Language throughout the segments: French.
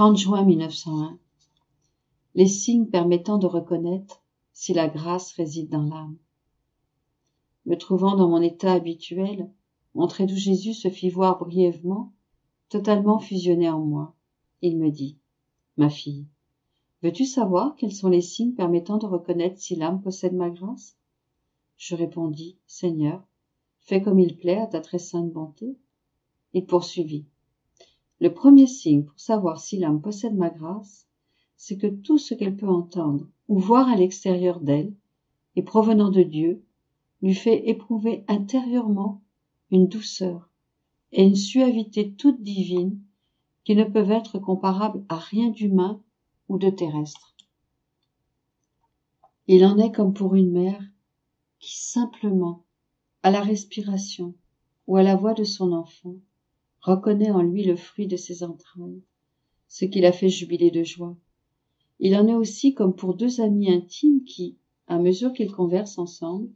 30 juin 1901. Les signes permettant de reconnaître si la grâce réside dans l'âme. Me trouvant dans mon état habituel, mon trait doux Jésus se fit voir brièvement, totalement fusionné en moi. Il me dit Ma fille, veux-tu savoir quels sont les signes permettant de reconnaître si l'âme possède ma grâce Je répondis Seigneur, fais comme il plaît à ta très sainte bonté. Il poursuivit le premier signe pour savoir si l'âme possède ma grâce, c'est que tout ce qu'elle peut entendre ou voir à l'extérieur d'elle, et provenant de Dieu, lui fait éprouver intérieurement une douceur et une suavité toute divine qui ne peuvent être comparables à rien d'humain ou de terrestre. Il en est comme pour une mère qui simplement, à la respiration ou à la voix de son enfant, reconnaît en lui le fruit de ses entrailles, ce qui la fait jubiler de joie. Il en est aussi comme pour deux amis intimes qui, à mesure qu'ils conversent ensemble,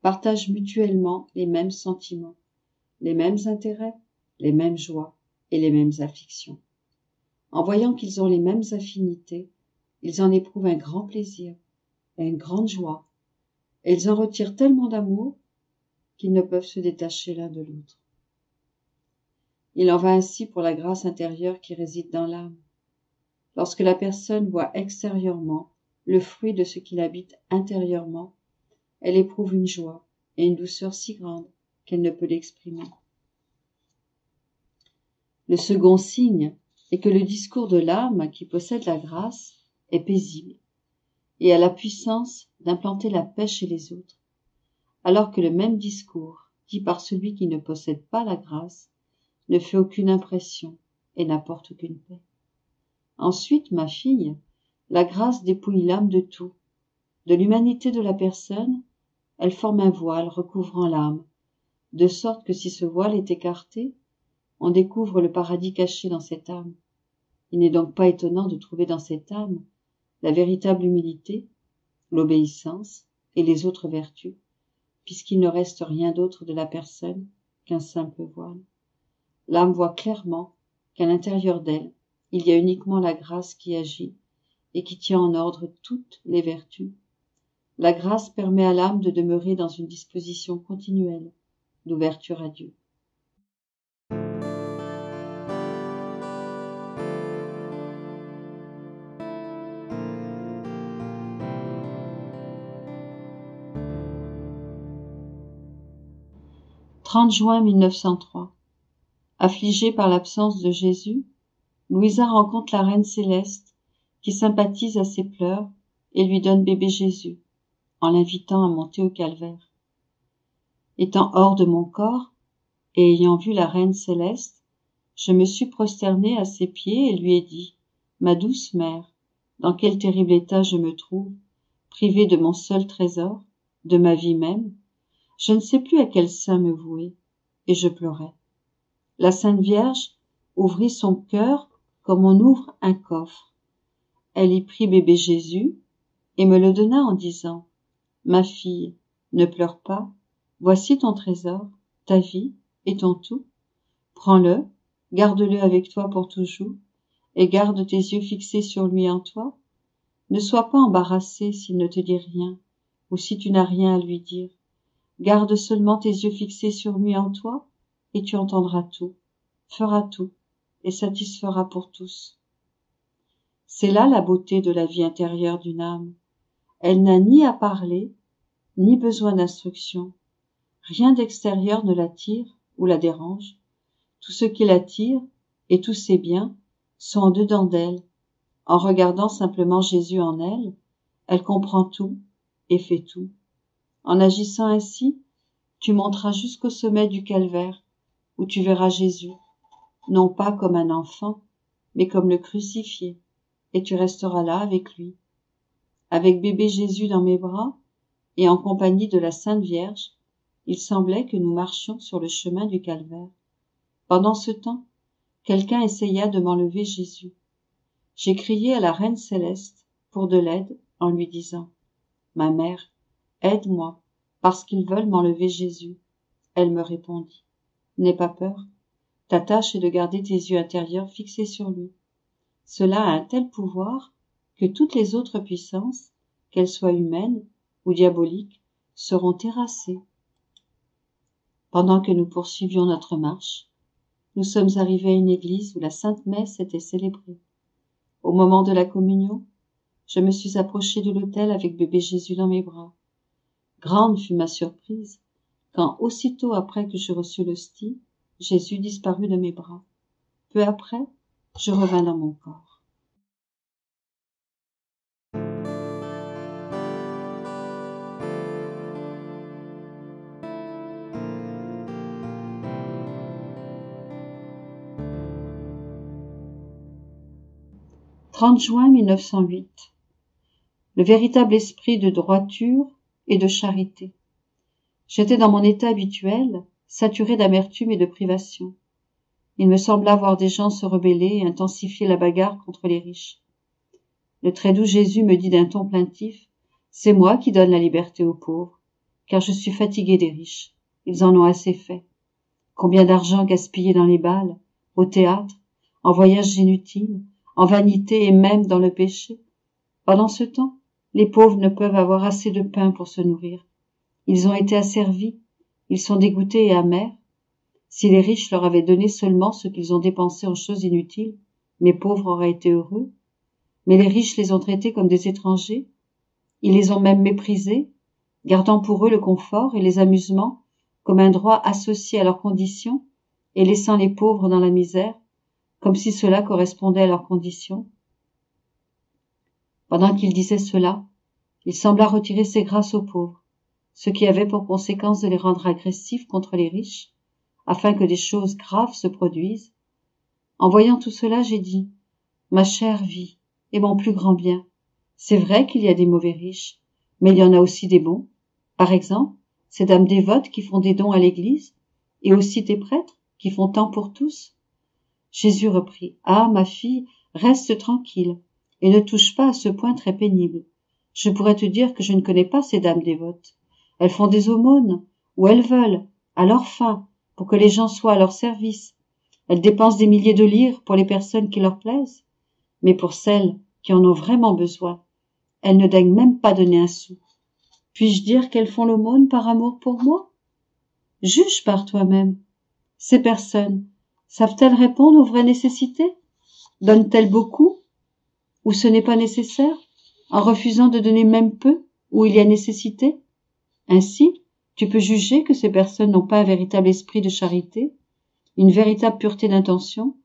partagent mutuellement les mêmes sentiments, les mêmes intérêts, les mêmes joies et les mêmes afflictions. En voyant qu'ils ont les mêmes affinités, ils en éprouvent un grand plaisir et une grande joie, et ils en retirent tellement d'amour qu'ils ne peuvent se détacher l'un de l'autre. Il en va ainsi pour la grâce intérieure qui réside dans l'âme. Lorsque la personne voit extérieurement le fruit de ce qu'il habite intérieurement, elle éprouve une joie et une douceur si grandes qu'elle ne peut l'exprimer. Le second signe est que le discours de l'âme qui possède la grâce est paisible et a la puissance d'implanter la paix chez les autres, alors que le même discours dit par celui qui ne possède pas la grâce ne fait aucune impression et n'apporte aucune paix. Ensuite, ma fille, la grâce dépouille l'âme de tout, de l'humanité de la personne, elle forme un voile recouvrant l'âme, de sorte que si ce voile est écarté, on découvre le paradis caché dans cette âme. Il n'est donc pas étonnant de trouver dans cette âme la véritable humilité, l'obéissance et les autres vertus, puisqu'il ne reste rien d'autre de la personne qu'un simple voile. L'âme voit clairement qu'à l'intérieur d'elle, il y a uniquement la grâce qui agit et qui tient en ordre toutes les vertus. La grâce permet à l'âme de demeurer dans une disposition continuelle d'ouverture à Dieu. « 30 juin 1903. Affligée par l'absence de Jésus, Louisa rencontre la Reine Céleste, qui sympathise à ses pleurs et lui donne bébé Jésus, en l'invitant à monter au calvaire. Étant hors de mon corps, et ayant vu la Reine Céleste, je me suis prosternée à ses pieds et lui ai dit, Ma douce mère, dans quel terrible état je me trouve, privée de mon seul trésor, de ma vie même, je ne sais plus à quel saint me vouer, et je pleurais. La Sainte Vierge ouvrit son cœur comme on ouvre un coffre. Elle y prit bébé Jésus et me le donna en disant Ma fille, ne pleure pas, voici ton trésor, ta vie et ton tout. Prends-le, garde-le avec toi pour toujours, et garde tes yeux fixés sur lui en toi. Ne sois pas embarrassé s'il ne te dit rien, ou si tu n'as rien à lui dire. Garde seulement tes yeux fixés sur lui en toi, et tu entendras tout, feras tout, et satisfera pour tous. C'est là la beauté de la vie intérieure d'une âme. Elle n'a ni à parler, ni besoin d'instruction. Rien d'extérieur ne l'attire ou la dérange. Tout ce qui l'attire et tous ses biens sont en dedans d'elle. En regardant simplement Jésus en elle, elle comprend tout et fait tout. En agissant ainsi, tu monteras jusqu'au sommet du calvaire où tu verras Jésus, non pas comme un enfant, mais comme le crucifié, et tu resteras là avec lui, avec bébé Jésus dans mes bras, et en compagnie de la Sainte Vierge, il semblait que nous marchions sur le chemin du calvaire. Pendant ce temps, quelqu'un essaya de m'enlever Jésus. J'ai crié à la Reine Céleste pour de l'aide en lui disant Ma mère, aide-moi, parce qu'ils veulent m'enlever Jésus. Elle me répondit N'aie pas peur. Ta tâche est de garder tes yeux intérieurs fixés sur lui. Cela a un tel pouvoir que toutes les autres puissances, qu'elles soient humaines ou diaboliques, seront terrassées. Pendant que nous poursuivions notre marche, nous sommes arrivés à une église où la Sainte Messe était célébrée. Au moment de la communion, je me suis approché de l'autel avec bébé Jésus dans mes bras. Grande fut ma surprise quand aussitôt après que je reçus l'hostie, Jésus disparut de mes bras. Peu après, je revins dans mon corps. « 30 juin 1908. Le véritable esprit de droiture et de charité J'étais dans mon état habituel, saturé d'amertume et de privation. Il me sembla voir des gens se rebeller et intensifier la bagarre contre les riches. Le très doux Jésus me dit d'un ton plaintif, C'est moi qui donne la liberté aux pauvres, car je suis fatigué des riches. Ils en ont assez fait. Combien d'argent gaspillé dans les balles, au théâtre, en voyages inutiles, en vanité et même dans le péché. Pendant ce temps, les pauvres ne peuvent avoir assez de pain pour se nourrir, ils ont été asservis, ils sont dégoûtés et amers. Si les riches leur avaient donné seulement ce qu'ils ont dépensé en choses inutiles, mes pauvres auraient été heureux. Mais les riches les ont traités comme des étrangers. Ils les ont même méprisés, gardant pour eux le confort et les amusements comme un droit associé à leurs conditions et laissant les pauvres dans la misère, comme si cela correspondait à leurs condition. Pendant qu'il disait cela, il sembla retirer ses grâces aux pauvres ce qui avait pour conséquence de les rendre agressifs contre les riches, afin que des choses graves se produisent. En voyant tout cela, j'ai dit Ma chère vie, et mon plus grand bien, c'est vrai qu'il y a des mauvais riches, mais il y en a aussi des bons. Par exemple, ces dames dévotes qui font des dons à l'Église, et aussi des prêtres qui font tant pour tous. Jésus reprit. Ah, ma fille, reste tranquille, et ne touche pas à ce point très pénible. Je pourrais te dire que je ne connais pas ces dames dévotes. Elles font des aumônes, où elles veulent, à leur fin, pour que les gens soient à leur service. Elles dépensent des milliers de livres pour les personnes qui leur plaisent, mais pour celles qui en ont vraiment besoin, elles ne daignent même pas donner un sou. Puis-je dire qu'elles font l'aumône par amour pour moi Juge par toi-même. Ces personnes savent-elles répondre aux vraies nécessités Donnent-elles beaucoup Ou ce n'est pas nécessaire, en refusant de donner même peu où il y a nécessité ainsi, tu peux juger que ces personnes n'ont pas un véritable esprit de charité, une véritable pureté d'intention,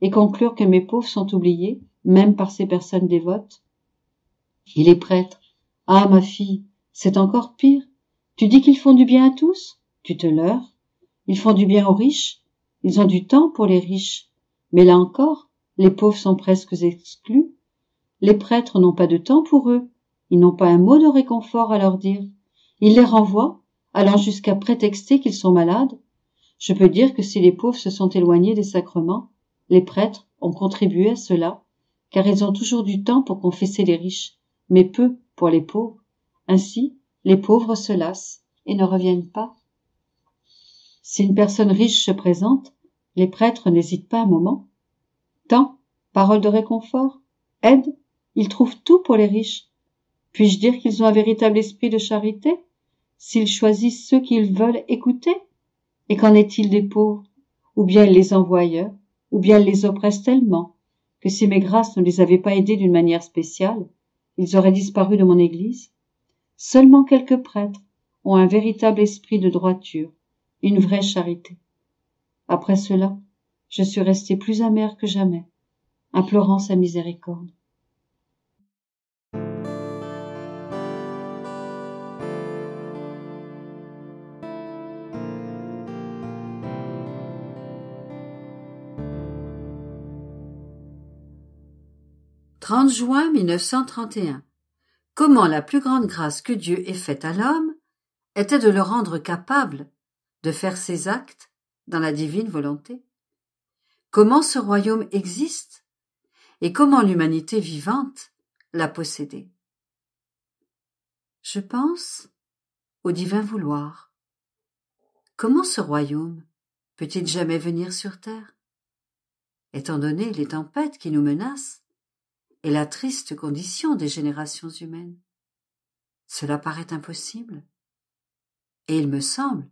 et conclure que mes pauvres sont oubliés, même par ces personnes dévotes. Et les prêtres. Ah, ma fille, c'est encore pire. Tu dis qu'ils font du bien à tous? Tu te leurres. Ils font du bien aux riches. Ils ont du temps pour les riches. Mais là encore, les pauvres sont presque exclus. Les prêtres n'ont pas de temps pour eux. Ils n'ont pas un mot de réconfort à leur dire. Il les renvoie, allant jusqu'à prétexter qu'ils sont malades. Je peux dire que si les pauvres se sont éloignés des sacrements, les prêtres ont contribué à cela, car ils ont toujours du temps pour confesser les riches, mais peu pour les pauvres. Ainsi, les pauvres se lassent et ne reviennent pas. Si une personne riche se présente, les prêtres n'hésitent pas un moment. Temps, parole de réconfort, aide, ils trouvent tout pour les riches. Puis-je dire qu'ils ont un véritable esprit de charité? s'ils choisissent ceux qu'ils veulent écouter Et qu'en est-il des pauvres Ou bien ils les envoyeurs, ou bien ils les oppressent tellement que si mes grâces ne les avaient pas aidés d'une manière spéciale, ils auraient disparu de mon Église Seulement quelques prêtres ont un véritable esprit de droiture, une vraie charité. Après cela, je suis restée plus amère que jamais, implorant sa miséricorde. 30 juin 1931. Comment la plus grande grâce que Dieu ait faite à l'homme était de le rendre capable de faire ses actes dans la divine volonté. Comment ce royaume existe et comment l'humanité vivante l'a possédé. Je pense au divin vouloir. Comment ce royaume peut-il jamais venir sur terre Étant donné les tempêtes qui nous menacent, et la triste condition des générations humaines. Cela paraît impossible. Et il me semble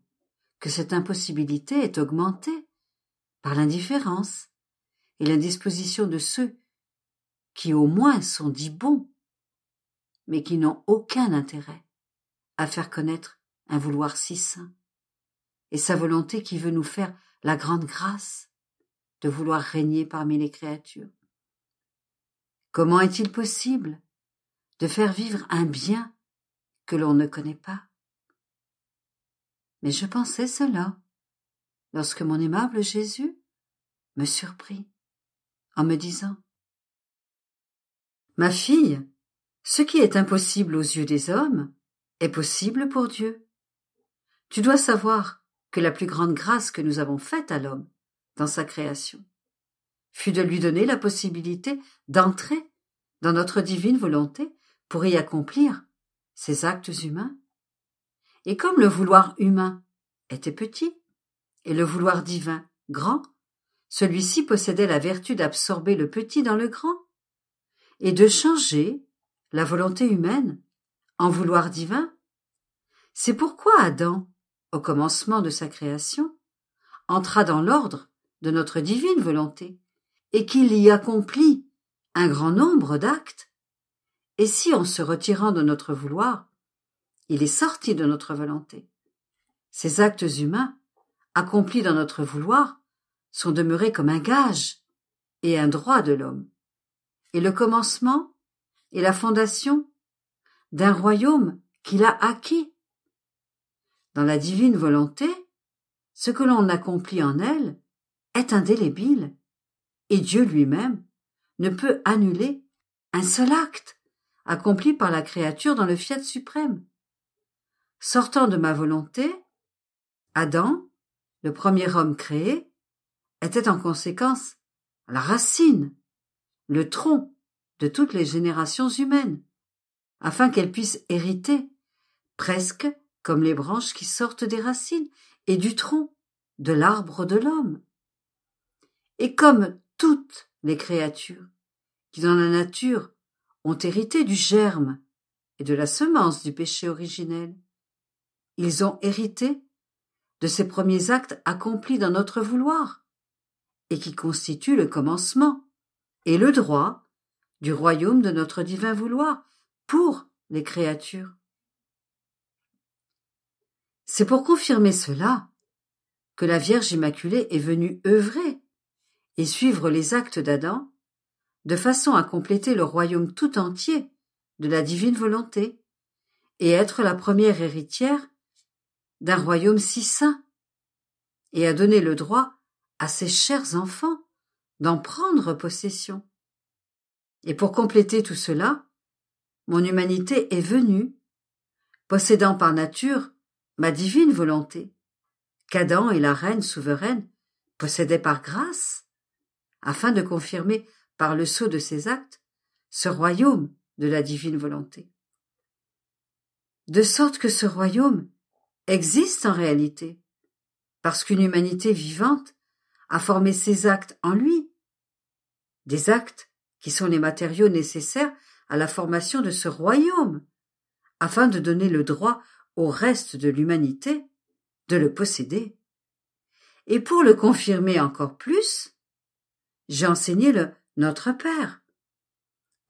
que cette impossibilité est augmentée par l'indifférence et l'indisposition de ceux qui au moins sont dits bons, mais qui n'ont aucun intérêt à faire connaître un vouloir si saint, et sa volonté qui veut nous faire la grande grâce de vouloir régner parmi les créatures. Comment est-il possible de faire vivre un bien que l'on ne connaît pas Mais je pensais cela lorsque mon aimable Jésus me surprit en me disant Ma fille, ce qui est impossible aux yeux des hommes est possible pour Dieu. Tu dois savoir que la plus grande grâce que nous avons faite à l'homme dans sa création fut de lui donner la possibilité d'entrer dans notre divine volonté pour y accomplir ces actes humains. Et comme le vouloir humain était petit et le vouloir divin grand, celui-ci possédait la vertu d'absorber le petit dans le grand et de changer la volonté humaine en vouloir divin. C'est pourquoi Adam, au commencement de sa création, entra dans l'ordre de notre divine volonté et qu'il y accomplit un grand nombre d'actes. Et si, en se retirant de notre vouloir, il est sorti de notre volonté Ces actes humains, accomplis dans notre vouloir, sont demeurés comme un gage et un droit de l'homme. Et le commencement et la fondation d'un royaume qu'il a acquis. Dans la divine volonté, ce que l'on accomplit en elle est indélébile, et Dieu lui-même ne peut annuler un seul acte accompli par la créature dans le fiat suprême. Sortant de ma volonté, Adam, le premier homme créé, était en conséquence la racine, le tronc de toutes les générations humaines, afin qu'elles puissent hériter, presque comme les branches qui sortent des racines et du tronc, de l'arbre de l'homme. Et comme toutes les créatures, qui dans la nature ont hérité du germe et de la semence du péché originel. Ils ont hérité de ces premiers actes accomplis dans notre vouloir, et qui constituent le commencement et le droit du royaume de notre divin vouloir pour les créatures. C'est pour confirmer cela que la Vierge Immaculée est venue œuvrer et suivre les actes d'Adam, de façon à compléter le royaume tout entier de la divine volonté, et être la première héritière d'un royaume si saint, et à donner le droit à ses chers enfants d'en prendre possession. Et pour compléter tout cela, mon humanité est venue, possédant par nature ma divine volonté, qu'Adam et la reine souveraine possédaient par grâce, afin de confirmer par le sceau de ses actes ce royaume de la divine volonté. De sorte que ce royaume existe en réalité, parce qu'une humanité vivante a formé ses actes en lui, des actes qui sont les matériaux nécessaires à la formation de ce royaume, afin de donner le droit au reste de l'humanité de le posséder. Et pour le confirmer encore plus, j'ai enseigné le Notre Père,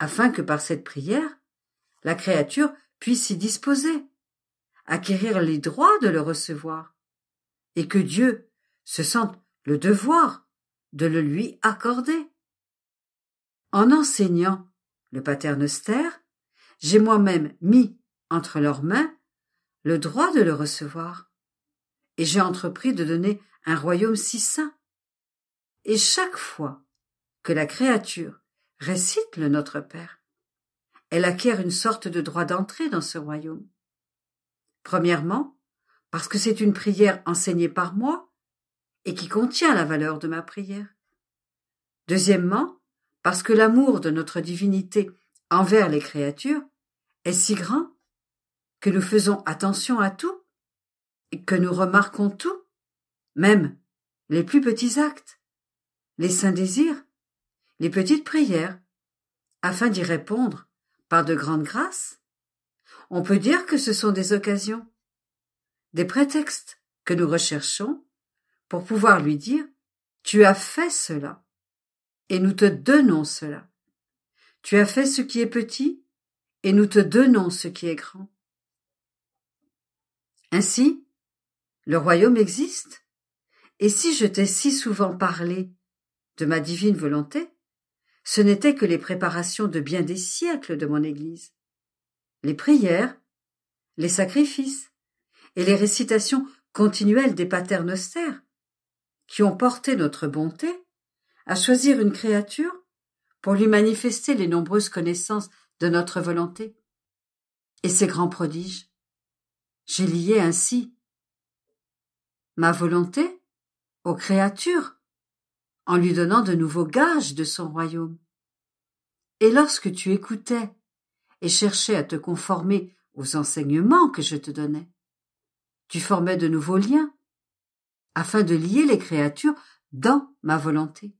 afin que par cette prière, la créature puisse s'y disposer, acquérir les droits de le recevoir, et que Dieu se sente le devoir de le lui accorder. En enseignant le Noster, j'ai moi-même mis entre leurs mains le droit de le recevoir, et j'ai entrepris de donner un royaume si saint. Et chaque fois la créature récite le Notre Père, elle acquiert une sorte de droit d'entrée dans ce royaume. Premièrement, parce que c'est une prière enseignée par moi et qui contient la valeur de ma prière. Deuxièmement, parce que l'amour de notre divinité envers les créatures est si grand que nous faisons attention à tout et que nous remarquons tout, même les plus petits actes, les saints désirs, les petites prières, afin d'y répondre par de grandes grâces. On peut dire que ce sont des occasions, des prétextes que nous recherchons pour pouvoir lui dire Tu as fait cela, et nous te donnons cela. Tu as fait ce qui est petit, et nous te donnons ce qui est grand. Ainsi, le royaume existe, et si je t'ai si souvent parlé de ma divine volonté, ce n'étaient que les préparations de bien des siècles de mon Église. Les prières, les sacrifices et les récitations continuelles des paternostères qui ont porté notre bonté à choisir une créature pour lui manifester les nombreuses connaissances de notre volonté et ses grands prodiges. J'ai lié ainsi ma volonté aux créatures en lui donnant de nouveaux gages de son royaume. Et lorsque tu écoutais et cherchais à te conformer aux enseignements que je te donnais, tu formais de nouveaux liens, afin de lier les créatures dans ma volonté.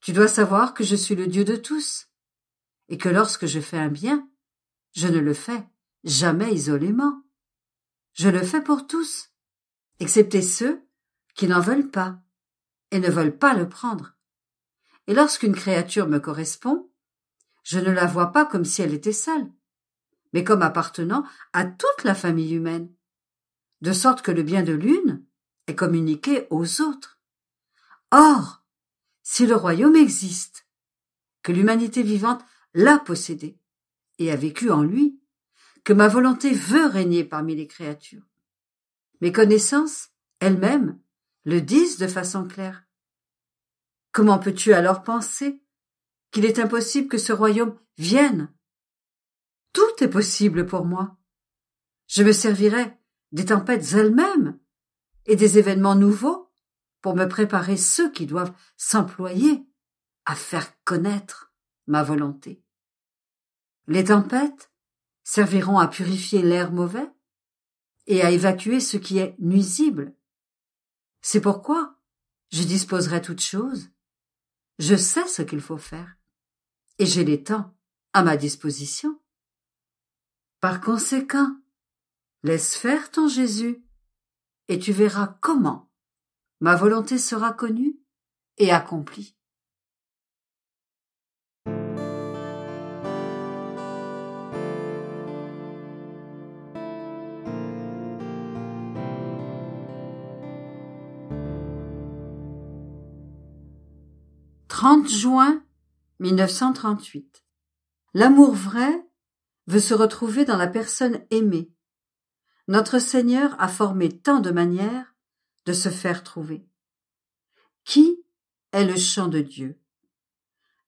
Tu dois savoir que je suis le Dieu de tous, et que lorsque je fais un bien, je ne le fais jamais isolément. Je le fais pour tous, excepté ceux qui n'en veulent pas et ne veulent pas le prendre. Et lorsqu'une créature me correspond, je ne la vois pas comme si elle était seule, mais comme appartenant à toute la famille humaine, de sorte que le bien de l'une est communiqué aux autres. Or, si le royaume existe, que l'humanité vivante l'a possédé et a vécu en lui, que ma volonté veut régner parmi les créatures. Mes connaissances, elles-mêmes, le disent de façon claire. Comment peux-tu alors penser qu'il est impossible que ce royaume vienne Tout est possible pour moi. Je me servirai des tempêtes elles-mêmes et des événements nouveaux pour me préparer ceux qui doivent s'employer à faire connaître ma volonté. Les tempêtes serviront à purifier l'air mauvais et à évacuer ce qui est nuisible. C'est pourquoi je disposerai toutes choses je sais ce qu'il faut faire. Et j'ai les temps à ma disposition. Par conséquent, laisse faire ton Jésus, et tu verras comment ma volonté sera connue et accomplie. 30 juin 1938. L'amour vrai veut se retrouver dans la personne aimée. Notre Seigneur a formé tant de manières de se faire trouver. Qui est le champ de Dieu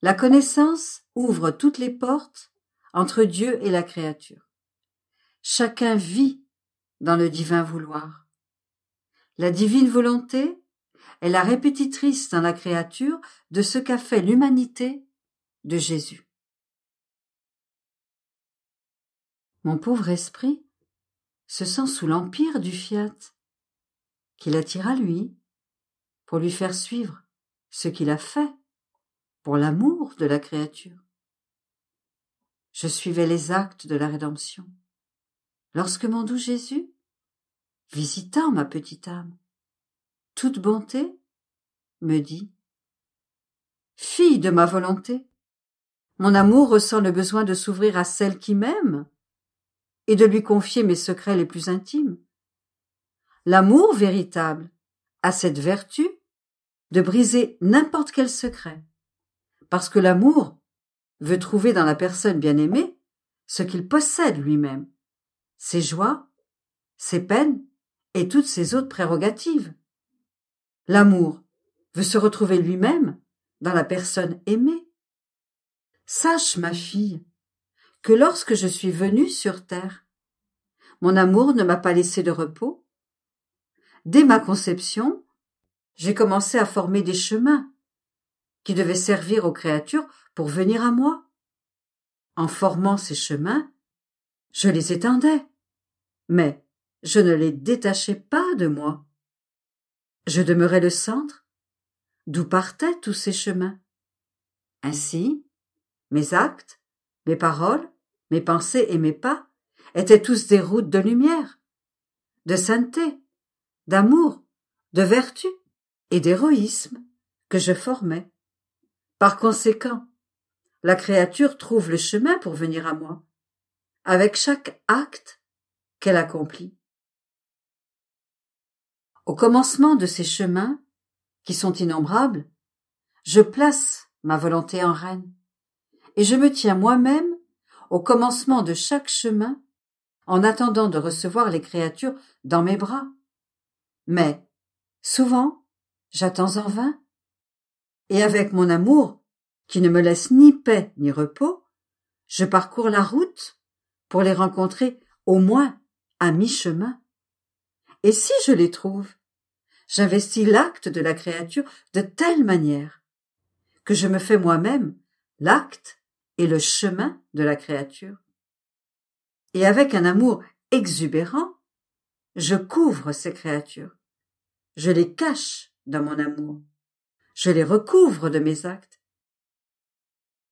La connaissance ouvre toutes les portes entre Dieu et la créature. Chacun vit dans le divin vouloir. La divine volonté est la répétitrice dans la créature de ce qu'a fait l'humanité de Jésus. Mon pauvre esprit se sent sous l'empire du fiat, qu'il l'attire à lui, pour lui faire suivre ce qu'il a fait, pour l'amour de la créature. Je suivais les actes de la rédemption, lorsque mon doux Jésus, visita ma petite âme, toute bonté me dit Fille de ma volonté, mon amour ressent le besoin de s'ouvrir à celle qui m'aime et de lui confier mes secrets les plus intimes. L'amour véritable a cette vertu de briser n'importe quel secret, parce que l'amour veut trouver dans la personne bien-aimée ce qu'il possède lui-même, ses joies, ses peines et toutes ses autres prérogatives. L'amour veut se retrouver lui-même dans la personne aimée. Sache, ma fille, que lorsque je suis venue sur terre, mon amour ne m'a pas laissé de repos. Dès ma conception, j'ai commencé à former des chemins qui devaient servir aux créatures pour venir à moi. En formant ces chemins, je les étendais, mais je ne les détachais pas de moi. Je demeurais le centre, d'où partaient tous ces chemins. Ainsi, mes actes, mes paroles, mes pensées et mes pas étaient tous des routes de lumière, de sainteté, d'amour, de vertu et d'héroïsme que je formais. Par conséquent, la créature trouve le chemin pour venir à moi, avec chaque acte qu'elle accomplit. Au commencement de ces chemins, qui sont innombrables, je place ma volonté en reine, et je me tiens moi-même au commencement de chaque chemin, en attendant de recevoir les créatures dans mes bras. Mais, souvent, j'attends en vain, et avec mon amour, qui ne me laisse ni paix ni repos, je parcours la route pour les rencontrer au moins à mi-chemin. Et si je les trouve J'investis l'acte de la créature de telle manière que je me fais moi-même l'acte et le chemin de la créature. Et avec un amour exubérant, je couvre ces créatures. Je les cache dans mon amour. Je les recouvre de mes actes.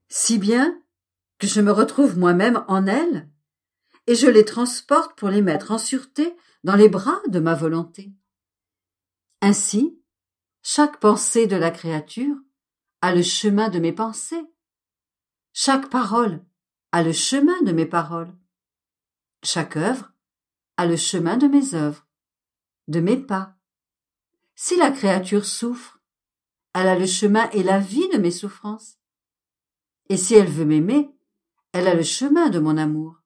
Si bien que je me retrouve moi-même en elles et je les transporte pour les mettre en sûreté dans les bras de ma volonté. Ainsi, chaque pensée de la créature a le chemin de mes pensées. Chaque parole a le chemin de mes paroles. Chaque œuvre a le chemin de mes œuvres, de mes pas. Si la créature souffre, elle a le chemin et la vie de mes souffrances. Et si elle veut m'aimer, elle a le chemin de mon amour.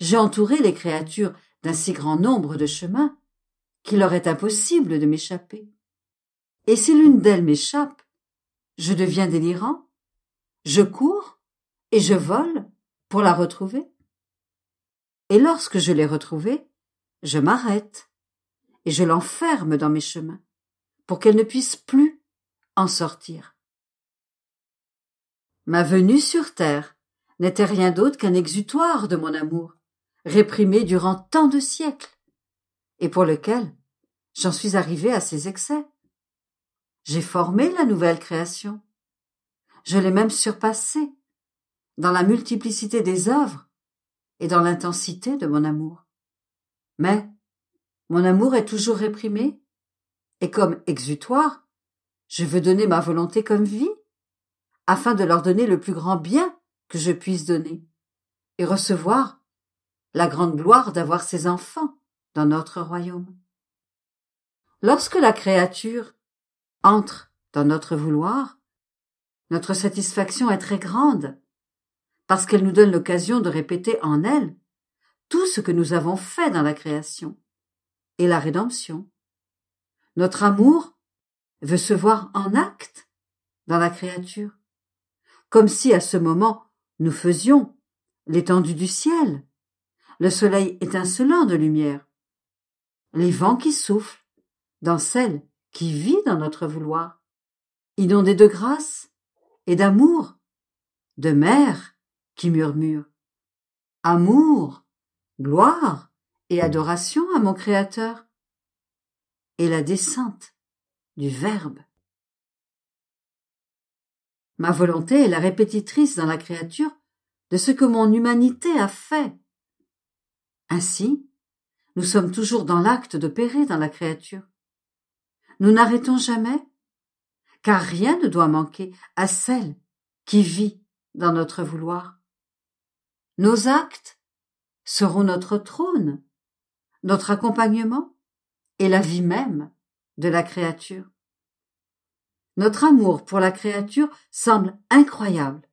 J'ai entouré les créatures d'un si grand nombre de chemins qu'il leur est impossible de m'échapper. Et si l'une d'elles m'échappe, je deviens délirant, je cours et je vole pour la retrouver. Et lorsque je l'ai retrouvée, je m'arrête et je l'enferme dans mes chemins pour qu'elle ne puisse plus en sortir. Ma venue sur terre n'était rien d'autre qu'un exutoire de mon amour réprimé durant tant de siècles, et pour lequel j'en suis arrivé à ses excès. J'ai formé la nouvelle création. Je l'ai même surpassée dans la multiplicité des œuvres et dans l'intensité de mon amour. Mais mon amour est toujours réprimé, et comme exutoire, je veux donner ma volonté comme vie, afin de leur donner le plus grand bien que je puisse donner, et recevoir la grande gloire d'avoir ses enfants dans notre royaume. Lorsque la créature entre dans notre vouloir, notre satisfaction est très grande, parce qu'elle nous donne l'occasion de répéter en elle tout ce que nous avons fait dans la création et la rédemption. Notre amour veut se voir en acte dans la créature, comme si à ce moment nous faisions l'étendue du ciel, le soleil étincelant de lumière, les vents qui soufflent, dans celle qui vit dans notre vouloir, inondée de grâce et d'amour, de mer qui murmure. Amour, gloire et adoration à mon Créateur, et la descente du Verbe. Ma volonté est la répétitrice dans la créature de ce que mon humanité a fait ainsi, nous sommes toujours dans l'acte d'opérer dans la créature. Nous n'arrêtons jamais, car rien ne doit manquer à celle qui vit dans notre vouloir. Nos actes seront notre trône, notre accompagnement et la vie même de la créature. Notre amour pour la créature semble incroyable.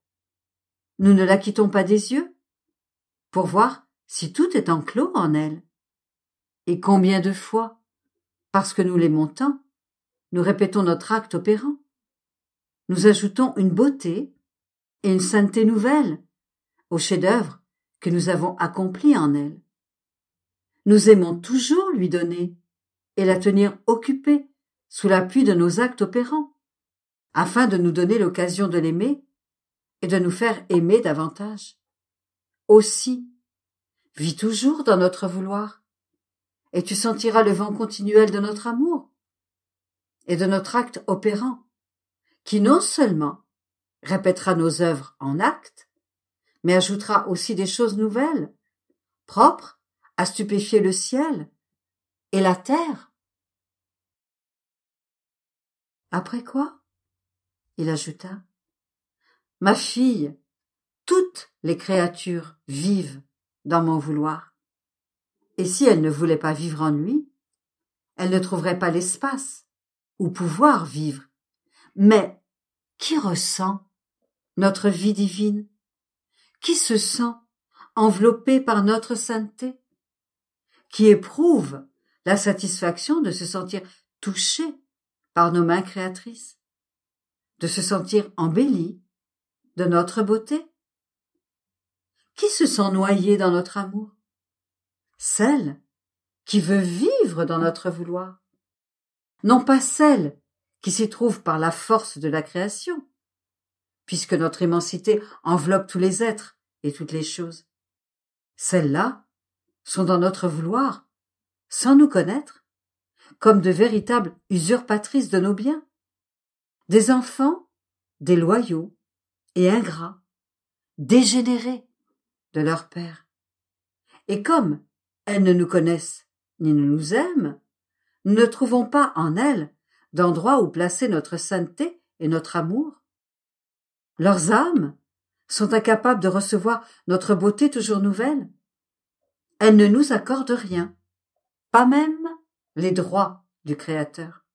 Nous ne la quittons pas des yeux pour voir si tout est enclos en elle, Et combien de fois, parce que nous l'aimons tant, nous répétons notre acte opérant. Nous ajoutons une beauté et une sainteté nouvelle au chef-d'œuvre que nous avons accompli en elle. Nous aimons toujours lui donner et la tenir occupée sous l'appui de nos actes opérants, afin de nous donner l'occasion de l'aimer et de nous faire aimer davantage. Aussi, Vis toujours dans notre vouloir. Et tu sentiras le vent continuel de notre amour et de notre acte opérant, qui non seulement répétera nos œuvres en acte mais ajoutera aussi des choses nouvelles, propres à stupéfier le ciel et la terre. Après quoi Il ajouta. Ma fille, toutes les créatures vivent dans mon vouloir. Et si elle ne voulait pas vivre en lui, elle ne trouverait pas l'espace ou pouvoir vivre. Mais qui ressent notre vie divine? Qui se sent enveloppé par notre sainteté? Qui éprouve la satisfaction de se sentir touché par nos mains créatrices? De se sentir embelli de notre beauté? qui se sent noyée dans notre amour Celle qui veut vivre dans notre vouloir. Non pas celle qui s'y trouve par la force de la création, puisque notre immensité enveloppe tous les êtres et toutes les choses. Celles-là sont dans notre vouloir, sans nous connaître, comme de véritables usurpatrices de nos biens. Des enfants, des loyaux et ingrats, dégénérés, de leur Père. Et comme elles ne nous connaissent ni ne nous aiment, nous ne trouvons pas en elles d'endroit où placer notre sainteté et notre amour. Leurs âmes sont incapables de recevoir notre beauté toujours nouvelle. Elles ne nous accordent rien, pas même les droits du Créateur.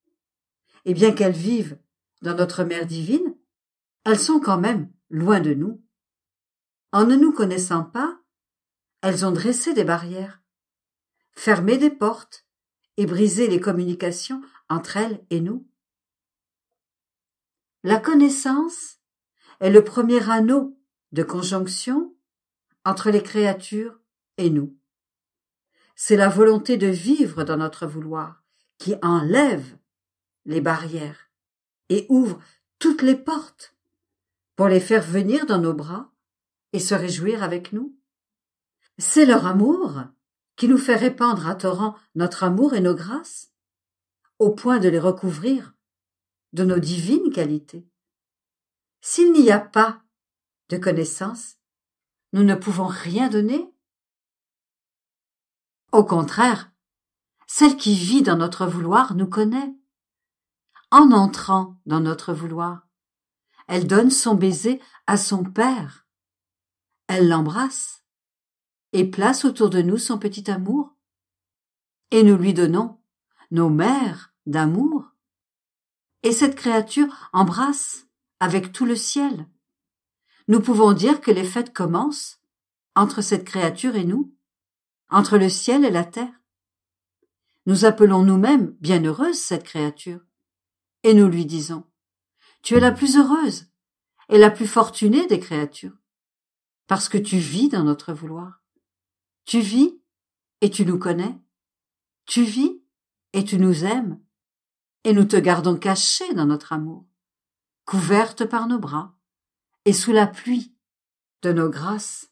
Et bien qu'elles vivent dans notre mère divine, elles sont quand même loin de nous. En ne nous connaissant pas, elles ont dressé des barrières, fermé des portes et brisé les communications entre elles et nous. La connaissance est le premier anneau de conjonction entre les créatures et nous. C'est la volonté de vivre dans notre vouloir qui enlève les barrières et ouvre toutes les portes pour les faire venir dans nos bras et se réjouir avec nous C'est leur amour qui nous fait répandre à torrent notre amour et nos grâces, au point de les recouvrir de nos divines qualités. S'il n'y a pas de connaissance, nous ne pouvons rien donner. Au contraire, celle qui vit dans notre vouloir nous connaît. En entrant dans notre vouloir, elle donne son baiser à son Père elle l'embrasse, et place autour de nous son petit amour, et nous lui donnons nos mères d'amour. Et cette créature embrasse avec tout le ciel. Nous pouvons dire que les fêtes commencent entre cette créature et nous, entre le ciel et la terre. Nous appelons nous-mêmes bienheureuse cette créature, et nous lui disons Tu es la plus heureuse et la plus fortunée des créatures parce que tu vis dans notre vouloir. Tu vis et tu nous connais. Tu vis et tu nous aimes. Et nous te gardons cachés dans notre amour, couverte par nos bras et sous la pluie de nos grâces.